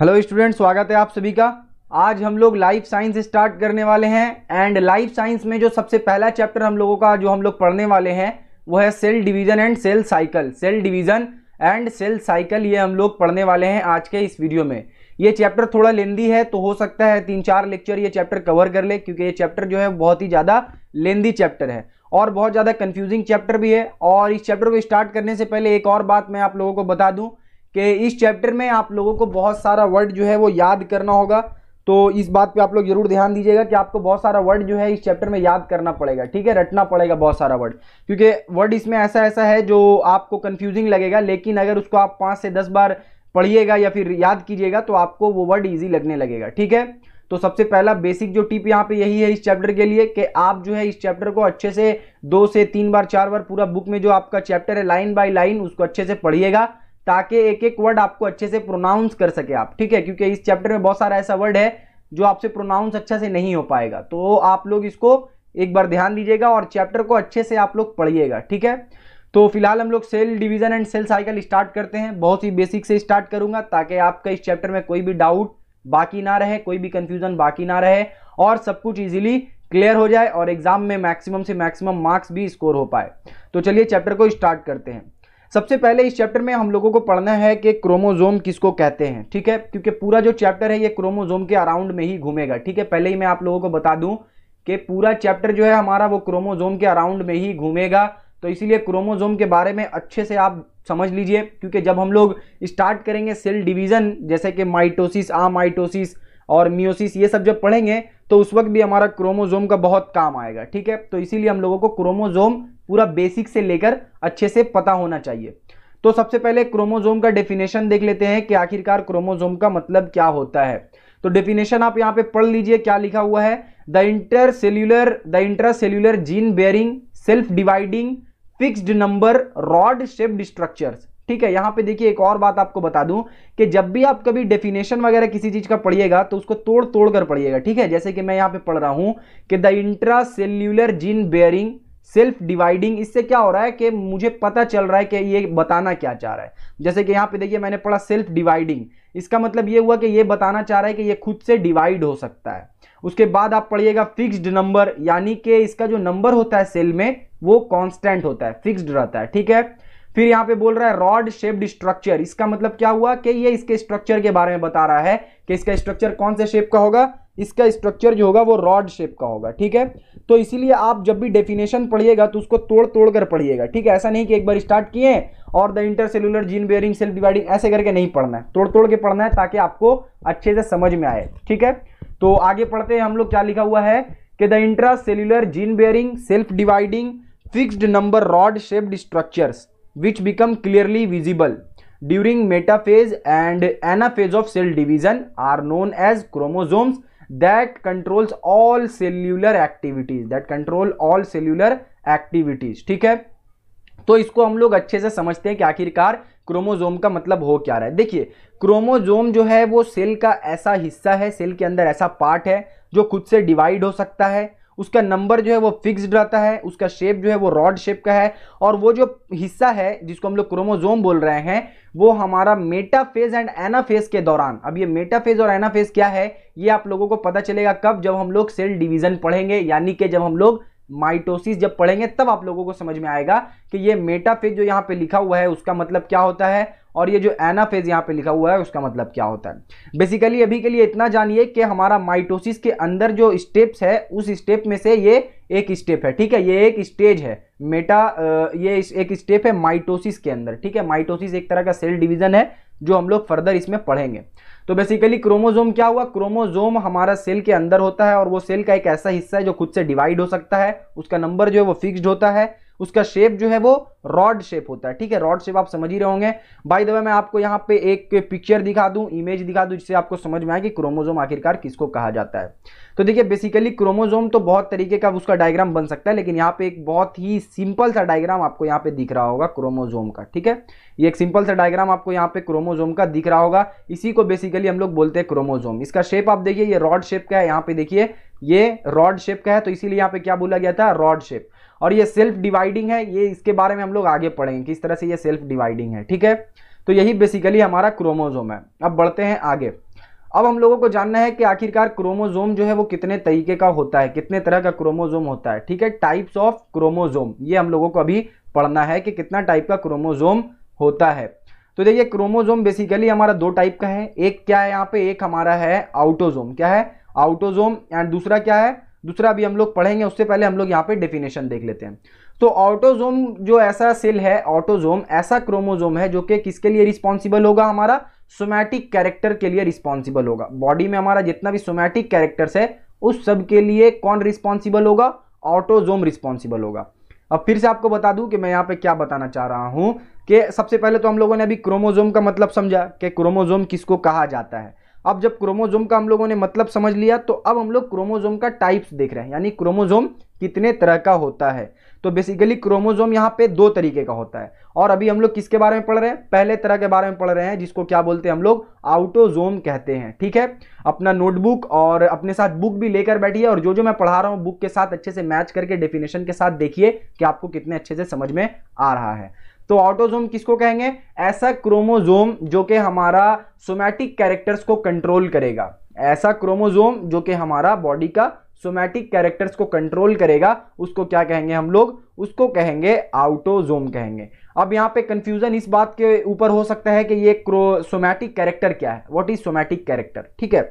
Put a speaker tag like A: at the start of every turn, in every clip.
A: hello student स्वागत है आप सभी का आज हम लोग लाइफ साइंस स्टार्ट करने वाले हैं एंड लाइफ साइंस में जो सबसे पहला चैप्टर हम लोगों का जो हम लोग पढ़ने वाले हैं वो है cell division and cell cycle cell division and cell cycle ये हम लोग पढ़ने वाले हैं आज के इस वीडियो में ये चैप्टर थोड़ा लेंदी है तो हो सकता है तीन चार लेक्चर ये चैप्टर कवर कर ले क्योंकि ये चैप्टर जो है बहुत ही ज़्यादा लेंदी चैप्टर है और बहुत ज़्यादा कन्फ्यूजिंग चैप्टर भी है और इस चैप्टर को स्टार्ट करने से पहले एक और बात मैं आप लोगों को बता दूँ कि इस चैप्टर में आप लोगों को बहुत सारा वर्ड जो है वो याद करना होगा तो इस बात पे आप लोग जरूर ध्यान दीजिएगा कि आपको बहुत सारा वर्ड जो है इस चैप्टर में याद करना पड़ेगा ठीक है रटना पड़ेगा बहुत सारा वर्ड क्योंकि वर्ड इसमें ऐसा ऐसा है जो आपको कन्फ्यूजिंग लगेगा लेकिन अगर उसको आप पाँच से दस बार पढ़िएगा या फिर याद कीजिएगा तो आपको वो वर्ड ईजी लगने लगेगा ठीक है तो सबसे पहला बेसिक जो टिप यहाँ पे यही है इस चैप्टर के लिए कि आप जो है इस चैप्टर को अच्छे से दो से तीन बार चार बार पूरा बुक में जो आपका चैप्टर है लाइन बाय लाइन उसको अच्छे से पढ़िएगा ताकि एक एक वर्ड आपको अच्छे से प्रोनाउंस कर सके आप ठीक है क्योंकि इस चैप्टर में बहुत सारा ऐसा वर्ड है जो आपसे प्रोनाउंस अच्छा से नहीं हो पाएगा तो आप लोग इसको एक बार ध्यान दीजिएगा और चैप्टर को अच्छे से आप लोग पढ़िएगा ठीक है तो फिलहाल हम लोग cell division and cell cycle start करते हैं बहुत ही बेसिक से स्टार्ट करूंगा ताकि आपका इस चैप्टर में कोई भी डाउट बाकी ना रहे कोई भी कंफ्यूजन बाकी ना रहे और सब कुछ इजीली क्लियर हो जाए और एग्जाम में मैक्सिमम से मैक्सिमम मार्क्स भी स्कोर हो पाए तो चलिए चैप्टर को स्टार्ट करते हैं सबसे पहले इस चैप्टर में हम लोगों को पढ़ना है कि क्रोमोजोम किसको कहते हैं ठीक है क्योंकि पूरा जो चैप्टर है ये क्रोमोजोम के अराउंड में ही घूमेगा ठीक है पहले ही मैं आप लोगों को बता दूं कि पूरा चैप्टर जो है हमारा वो क्रोमोजोम के अराउंड में ही घूमेगा तो इसीलिए क्रोमोजोम के बारे में अच्छे से आप समझ लीजिए क्योंकि जब हम लोग स्टार्ट करेंगे सेल डिवीजन जैसे कि माइटोसिस आमाइटोसिस और मियोसिस ये सब जब पढ़ेंगे तो उस वक्त भी हमारा क्रोमोजोम का बहुत काम आएगा ठीक है तो इसीलिए हम लोगों को क्रोमोजोम पूरा बेसिक से लेकर अच्छे से पता होना चाहिए तो सबसे पहले क्रोमोजोम का डेफिनेशन देख लेते हैं कि आखिरकार क्रोमोजोम का मतलब क्या होता है तो डेफिनेशन आप यहाँ पे पढ़ लीजिए क्या लिखा हुआ है the intercellular the intracellular gene bearing self dividing fixed number rod shaped structures ठीक है यहाँ पे देखिए एक और बात आपको बता दूं कि जब भी आप कभी डेफिनेशन वगैरह किसी चीज का पढ़िएगा तो उसको तोड़ तोड़ कर पढ़िएगा ठीक है जैसे कि मैं यहाँ पे पढ़ रहा हूँ कि the intracellular gene bearing self dividing इससे क्या हो रहा है कि मुझे पता चल रहा है कि ये बताना क्या चाह रहा है जैसे कि यहाँ पे देखिए मैंने पढ़ा सेल्फ डिवाइडिंग इसका मतलब ये हुआ कि ये बताना चाह रहा है कि ये खुद से डिवाइड हो सकता है उसके बाद आप पढ़िएगा फिक्स्ड नंबर यानी कि इसका जो नंबर होता है सेल में वो कॉन्स्टेंट होता है फिक्स्ड रहता है ठीक है फिर यहाँ पे बोल रहा है रॉड शेप्ड स्ट्रक्चर इसका मतलब क्या हुआ कि ये इसके स्ट्रक्चर के बारे में बता रहा है कि इसका स्ट्रक्चर कौन से शेप का होगा इसका स्ट्रक्चर जो होगा वो रॉड शेप का होगा ठीक है तो इसीलिए आप जब भी डेफिनेशन पढ़िएगा तो उसको तोड़ तोड़ कर पढ़िएगा ठीक है ऐसा नहीं कि एक बार स्टार्ट किए और the intercellular gene bearing self dividing ऐसे करके नहीं पढ़ना है तोड़ तोड़ के पढ़ना है ताकि आपको अच्छे से समझ में आए ठीक है तो आगे पढ़ते हैं हम लोग क्या लिखा हुआ है कि the intra gene bearing self dividing fixed number rod shaped structures which become clearly visible during metaphase and anaphase of cell division are known as chromosomes that controls all cellular activities that control all cellular activities ठीक है तो इसको हम लोग अच्छे से समझते हैं कि आखिरकार क्रोमोजोम का मतलब हो क्या रहा है देखिए क्रोमोजोम जो है वो सेल का ऐसा हिस्सा है सेल के अंदर ऐसा पार्ट है जो खुद से डिवाइड हो सकता है उसका नंबर जो है वो फिक्स्ड रहता है उसका शेप जो है वो रॉड शेप का है और वो जो हिस्सा है जिसको हम लोग क्रोमोजोम बोल रहे हैं वो हमारा मेटाफेज एंड एनाफेज के दौरान अब ये मेटाफेज और एनाफेज क्या है ये आप लोगों को पता चलेगा कब जब हम लोग सेल डिवीजन पढ़ेंगे यानी कि जब हम लोग माइटोसिस जब पढ़ेंगे तब आप लोगों को समझ में आएगा कि ये मेटाफेज जो यहाँ पे लिखा हुआ है उसका मतलब क्या होता है और ये जो एनाफेज यहाँ पे लिखा हुआ है उसका मतलब क्या होता है बेसिकली अभी के लिए इतना जानिए कि हमारा माइटोसिस के अंदर जो स्टेप्स है उस स्टेप में से ये एक स्टेप है ठीक है ये एक स्टेज है मेटा ये एक स्टेप है माइटोसिस के अंदर ठीक है माइटोसिस एक तरह का सेल डिविजन है जो हम लोग फर्दर इसमें पढ़ेंगे तो बेसिकली क्रोमोजोम क्या हुआ क्रोमोजोम हमारा सेल के अंदर होता है और वो सेल का एक ऐसा हिस्सा है जो खुद से डिवाइड हो सकता है उसका नंबर जो है वो फिक्स्ड होता है उसका शेप जो है वो रॉड शेप होता है ठीक है रॉड शेप आप समझ ही रहे होंगे बाई दवा मैं आपको यहाँ पे एक पिक्चर दिखा दूँ इमेज दिखा दूँ जिससे आपको समझ में आए कि क्रोमोजोम आखिरकार किसको कहा जाता है तो देखिए बेसिकली क्रोमोजोम तो बहुत तरीके का उसका डायग्राम बन सकता है लेकिन यहाँ पे एक बहुत ही सिंपल सा डायग्राम आपको यहाँ पे दिख रहा होगा क्रोमोजोम का ठीक है ये एक सिंपल सा डायग्राम आपको यहाँ पे क्रोमोजोम का दिख रहा होगा इसी को बेसिकली हम लोग बोलते हैं क्रोमोजोम इसका शेप आप देखिए ये रॉड शेप का है यहाँ पे देखिए ये रॉड शेप का है तो इसीलिए यहाँ पे क्या बोला गया था रॉड शेप और ये सेल्फ डिवाइडिंग है ये इसके बारे में हम लोग आगे पढ़ेंगे किस तरह से ये सेल्फ डिवाइडिंग है ठीक है तो यही बेसिकली हमारा क्रोमोजोम है अब बढ़ते हैं आगे अब हम लोगों को जानना है कि आखिरकार क्रोमोजोम जो है वो कितने तरीके का होता है कितने तरह का क्रोमोजोम होता है ठीक है टाइप्स ऑफ क्रोमोजोम ये हम लोगों को अभी पढ़ना है कि कितना टाइप का क्रोमोजोम होता है तो देखिए क्रोमोजोम बेसिकली हमारा दो टाइप का है एक क्या है यहाँ पे एक हमारा है आउटोजोम क्या है आउटोजोम एंड दूसरा क्या है दूसरा भी हम लोग पढ़ेंगे उससे पहले हम लोग यहाँ पे डेफिनेशन देख लेते हैं तो ऑटोजोम जो ऐसा सेल है ऑटोजोम ऐसा क्रोमोजोम है जो कि किसके लिए रिस्पॉन्सिबल होगा हमारा सोमैटिक कैरेक्टर के लिए रिस्पॉन्सिबल होगा बॉडी में हमारा जितना भी सोमैटिक कैरेक्टर्स है उस सब के लिए कौन रिस्पॉन्सिबल होगा ऑटोजोम रिस्पॉन्सिबल होगा अब फिर से आपको बता दूं कि मैं यहाँ पे क्या बताना चाह रहा हूँ कि सबसे पहले तो हम लोगों ने अभी क्रोमोजोम का मतलब समझा कि क्रोमोजोम किसको कहा जाता है अब जब क्रोमोजोम का हम लोगों ने मतलब समझ लिया तो अब हम लोग क्रोमोजोम का टाइप्स देख रहे हैं यानी क्रोमोजोम कितने तरह का होता है तो बेसिकली क्रोमोजोम यहाँ पे दो तरीके का होता है और अभी हम लोग किसके बारे में पढ़ रहे हैं पहले तरह के बारे में पढ़ रहे हैं जिसको क्या बोलते हैं हम लोग आउटोजोम कहते हैं ठीक है अपना नोटबुक और अपने साथ बुक भी लेकर बैठिए और जो जो मैं पढ़ा रहा हूँ बुक के साथ अच्छे से मैच करके डेफिनेशन के साथ देखिए कि आपको कितने अच्छे से समझ में आ रहा है तो ऑटोजोम किसको कहेंगे ऐसा क्रोमोजोम जो कि हमारा सोमैटिक कैरेक्टर्स को कंट्रोल करेगा ऐसा क्रोमोजोम जो कि हमारा बॉडी का सोमैटिक कैरेक्टर्स को कंट्रोल करेगा उसको क्या कहेंगे हम लोग उसको कहेंगे आउटोजोम कहेंगे अब यहाँ पे कंफ्यूजन इस बात के ऊपर हो सकता है कि ये सोमैटिक कैरेक्टर क्या है व्हाट इज सोमैटिक कैरेक्टर ठीक है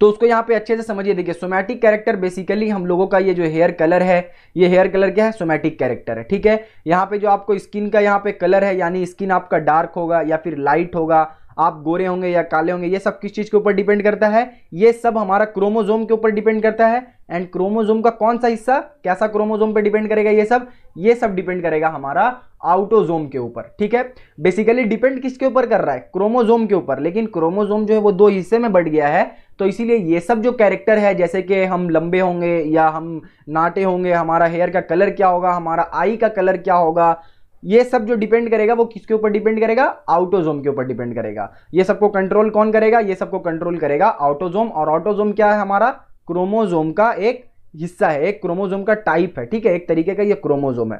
A: तो उसको यहाँ पे अच्छे से समझिए देखिए सोमैटिक कैरेक्टर बेसिकली हम लोगों का ये जो हेयर कलर है ये हेयर कलर क्या है सोमैटिक कैरेक्टर है ठीक है यहाँ पे जो आपको स्किन का यहाँ पे कलर है यानी स्किन आपका डार्क होगा या फिर लाइट होगा आप गोरे होंगे या काले होंगे ये सब किस चीज़ के ऊपर डिपेंड करता है ये सब हमारा क्रोमोजोम के ऊपर डिपेंड करता है एंड क्रोमोजोम का कौन सा हिस्सा कैसा क्रोमोजोम पे डिपेंड करेगा ये सब ये सब डिपेंड करेगा हमारा आउटोजोम के ऊपर ठीक है बेसिकली डिपेंड किसके ऊपर कर रहा है क्रोमोजोम के ऊपर लेकिन क्रोमोजोम जो है वो दो हिस्से में बढ़ गया है तो इसीलिए ये सब जो कैरेक्टर है जैसे कि हम लंबे होंगे या हम नाटे होंगे हमारा हेयर का कलर क्या होगा हमारा आई का कलर क्या होगा ये सब जो डिपेंड करेगा वो किसके ऊपर डिपेंड करेगा आउटोजोम के ऊपर डिपेंड करेगा ये सबको कंट्रोल कौन करेगा ये सबको कंट्रोल करेगा आउटोजोम और ऑटोजोम क्या है हमारा क्रोमोजोम का एक हिस्सा है एक क्रोमोजोम का टाइप है ठीक है एक तरीके का ये क्रोमोजोम है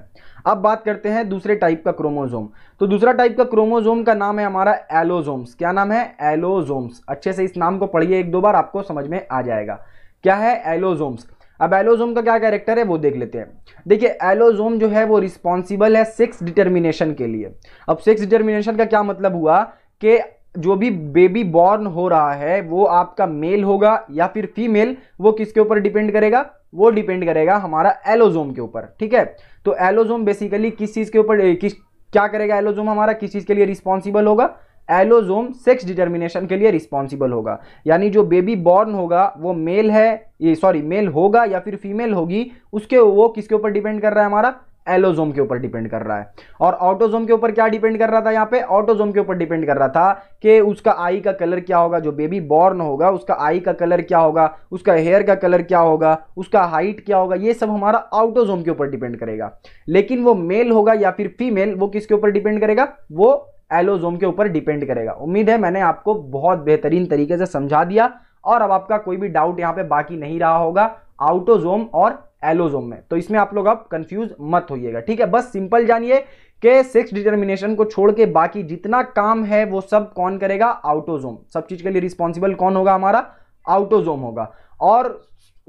A: अब बात करते हैं दूसरे टाइप का क्रोमोजोम तो दूसरा टाइप का क्रोमोजोम का नाम है हमारा एलोजोम्स क्या नाम है एलोजोम्स अच्छे से इस नाम को पढ़िए एक दो बार आपको समझ में आ जाएगा क्या है एलोजोम्स अब एलोजोम का क्या कैरेक्टर है वो देख लेते हैं देखिए एलोजोम जो है वो रिस्पॉन्सिबल है सेक्स डिटर्मिनेशन के लिए अब सेक्स डिटर्मिनेशन का क्या मतलब हुआ कि जो भी बेबी बॉर्न हो रहा है वो आपका मेल होगा या फिर फीमेल वो किसके ऊपर डिपेंड करेगा वो डिपेंड करेगा हमारा एलोजोम के ऊपर ठीक है तो एलोजोम बेसिकली किस चीज़ के ऊपर किस क्या करेगा एलोजोम हमारा किस चीज़ के लिए रिस्पॉन्सिबल होगा एलोजोम सेक्स डिटर्मिनेशन के लिए रिस्पॉन्सिबल होगा यानी जो बेबी बॉर्न होगा वो मेल है ये सॉरी मेल होगा या फिर फीमेल होगी उसके वो किसके ऊपर डिपेंड कर रहा है हमारा एलोजोम के ऊपर डिपेंड कर रहा है और ऑटोजोम के ऊपर क्या डिपेंड कर रहा था यहाँ पे ऑटोजोम के ऊपर डिपेंड कर रहा था कि उसका आई का कलर क्या होगा जो बेबी बॉर्न होगा उसका आई का कलर क्या होगा उसका हेयर का कलर क्या होगा उसका हाइट क्या होगा ये सब हमारा ऑटोजोम के ऊपर डिपेंड करेगा लेकिन वो मेल होगा या फिर फीमेल वो किसके ऊपर डिपेंड करेगा वो एलोजोम के ऊपर डिपेंड करेगा उम्मीद है मैंने आपको बहुत बेहतरीन तरीके से समझा दिया और अब आपका कोई भी डाउट यहाँ पे बाकी नहीं रहा होगा आउटोजोम और एलोजोम में तो इसमें आप लोग अब कंफ्यूज मत होइएगा ठीक है बस सिंपल जानिए कि सेक्स डिटर्मिनेशन को छोड़ के बाकी जितना काम है वो सब कौन करेगा आउटोजोम सब चीज के लिए रिस्पॉन्सिबल कौन होगा हमारा आउटोजोम होगा और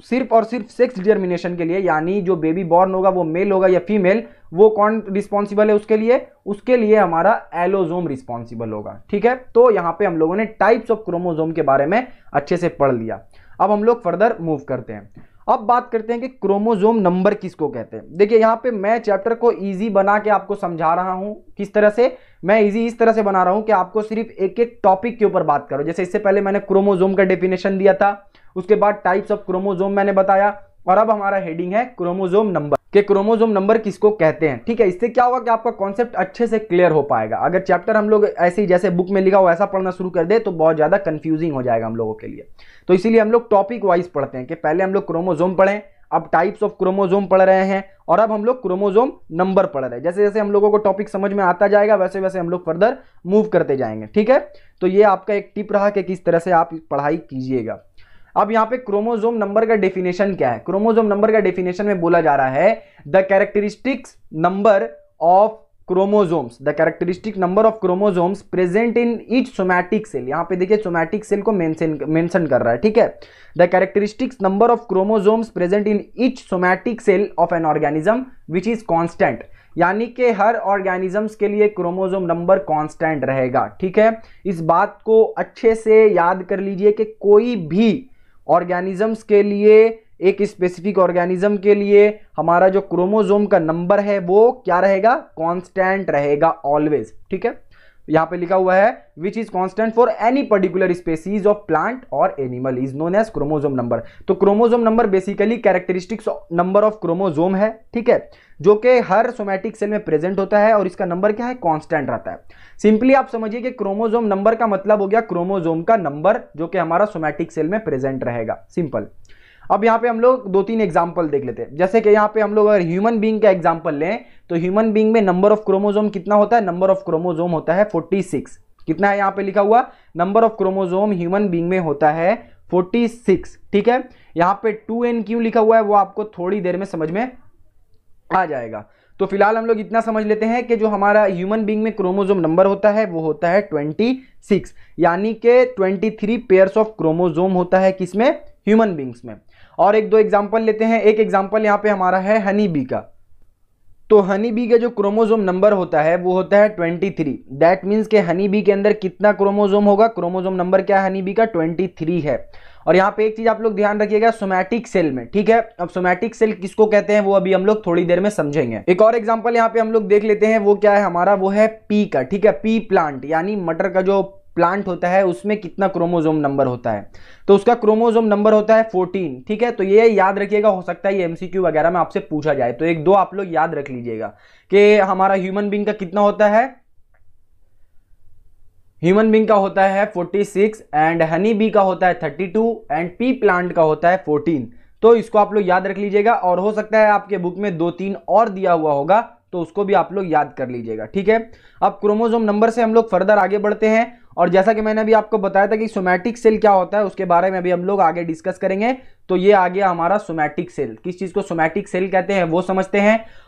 A: सिर्फ और सिर्फ सेक्स डिटर्मिनेशन के लिए यानी जो बेबी बॉर्न होगा वो मेल होगा या फीमेल वो कौन रिस्पॉन्सिबल है उसके लिए उसके लिए हमारा एलोजोम रिस्पॉन्सिबल होगा ठीक है तो यहाँ पे हम लोगों ने टाइप्स ऑफ क्रोमोजोम के बारे में अच्छे से पढ़ लिया अब हम लोग फर्दर मूव करते हैं अब बात करते हैं कि क्रोमोजोम नंबर किसको कहते हैं देखिए यहाँ पे मैं चैप्टर को इजी बना के आपको समझा रहा हूँ किस तरह से मैं इजी इस तरह से बना रहा हूँ कि आपको सिर्फ एक एक टॉपिक के ऊपर बात करो जैसे इससे पहले मैंने क्रोमोजोम का डेफिनेशन दिया था उसके बाद टाइप्स ऑफ क्रोमोजोम मैंने बताया और अब हमारा हेडिंग है क्रोमोजोम नंबर के क्रोमोजोम नंबर किसको कहते हैं ठीक है इससे क्या होगा कि आपका कॉन्सेप्ट अच्छे से क्लियर हो पाएगा अगर चैप्टर हम लोग ऐसे ही जैसे बुक में लिखा हो ऐसा पढ़ना शुरू कर दे तो बहुत ज़्यादा कंफ्यूजिंग हो जाएगा हम लोगों के लिए तो इसीलिए हम लोग टॉपिक वाइज पढ़ते हैं कि पहले हम लोग क्रोमोजोम पढ़ें अब टाइप्स ऑफ क्रोमोजोम पढ़ रहे हैं और अब हम लोग क्रोमोजोम नंबर पढ़ रहे हैं जैसे जैसे हम लोगों को टॉपिक समझ में आता जाएगा वैसे वैसे हम लोग फर्दर मूव करते जाएंगे ठीक है तो ये आपका एक टिप रहा कि किस तरह से आप पढ़ाई कीजिएगा अब यहाँ पे क्रोमोजोम नंबर का डेफिनेशन क्या है क्रोमोजोम नंबर का डेफिनेशन में बोला जा रहा है the characteristics number of chromosomes the characteristic number of chromosomes present in each somatic cell यहाँ पे देखिए सोमैटिक सेल को मेंशन मेंशन कर रहा है ठीक है the characteristics number of chromosomes present in each somatic cell of an organism which is constant यानी कि हर ऑर्गेनिजम्स के लिए क्रोमोजोम नंबर कांस्टेंट रहेगा ठीक है इस बात को अच्छे से याद कर लीजिए कि कोई भी ऑर्गेनिजम्स के लिए एक स्पेसिफिक ऑर्गेनिज्म के लिए हमारा जो क्रोमोजोम का नंबर है वो क्या रहेगा कांस्टेंट रहेगा ऑलवेज ठीक है यहां पे लिखा हुआ है which is constant for any particular species of plant और animal is known as chromosome number तो chromosome number basically characteristics number of chromosome है ठीक है जो कि हर सोमैटिक सेल में प्रेजेंट होता है और इसका नंबर क्या है कांस्टेंट रहता है सिंपली आप समझिए कि क्रोमोजोम नंबर का मतलब हो गया क्रोमोजोम का नंबर जो कि हमारा सोमैटिक सेल में प्रेजेंट रहेगा सिंपल अब यहाँ पे हम लोग दो तीन एग्जाम्पल देख लेते हैं जैसे कि यहाँ पे हम लोग अगर ह्यूमन बींग का एग्जाम्पल लें तो ह्यूमन बींग में नंबर ऑफ क्रोमोजोम कितना होता है नंबर ऑफ क्रोमोजोम होता है 46 कितना है यहाँ पे लिखा हुआ number of chromosome human being में होता है 46 ठीक है यहाँ पे 2n क्यों लिखा हुआ है वो आपको थोड़ी देर में समझ में आ जाएगा तो फिलहाल हम लोग इतना समझ लेते हैं कि जो हमारा ह्यूमन बींग में क्रोमोजोम नंबर होता है वो होता है सिक्स यानी कि थ्री पेयर्स ऑफ क्रोमोजोम होता है किसमें ह्यूमन बींग्स में और एक दो एग्जाम्पल लेते हैं एक एग्जाम्पल यहाँ पे हमारा है हनी बी का तो हनी बी का जो क्रोमोजोम नंबर होता है वो होता है 23 थ्री दैट मीन्स के हनी बी के अंदर कितना क्रोमोजोम होगा क्रोमोजोम नंबर क्या है हनी बी का 23 है और यहाँ पे एक चीज़ आप लोग ध्यान रखिएगा सोमैटिक सेल में ठीक है अब सोमैटिक सेल किसको कहते हैं वो अभी हम लोग थोड़ी देर में समझेंगे एक और एग्जाम्पल यहाँ पे हम लोग देख लेते हैं वो क्या है हमारा वो है पी का ठीक है पी प्लांट यानी मटर का जो प्लांट होता है उसमें कितना क्रोमोजोम नंबर होता है तो उसका क्रोमोजोम नंबर होता है 14 ठीक है तो ये याद रखिएगा हो सकता है ये एमसीक्यू वगैरह में आपसे पूछा जाए तो एक दो आप लोग याद रख लीजिएगा कि हमारा ह्यूमन बींग का कितना होता है ह्यूमन बींग का होता है 46 एंड हनी बी का होता है 32 एंड पी प्लांट का होता है 14 तो इसको आप लोग याद रख लीजिएगा और हो सकता है आपके बुक में दो तीन और दिया हुआ होगा तो उसको भी आप लोग याद कर लीजिएगा ठीक है अब क्रोमोजोम नंबर से हम लोग फर्दर आगे बढ़ते हैं और जैसा कि मैंने अभी आपको बताया था कि सोमैटिक सेल क्या होता है उसके बारे में अभी हम लोग आगे डिस्कस करेंगे तो ये आ गया हमारा सोमैटिक सेल किस चीज़ को सोमैटिक सेल कहते हैं वो समझते हैं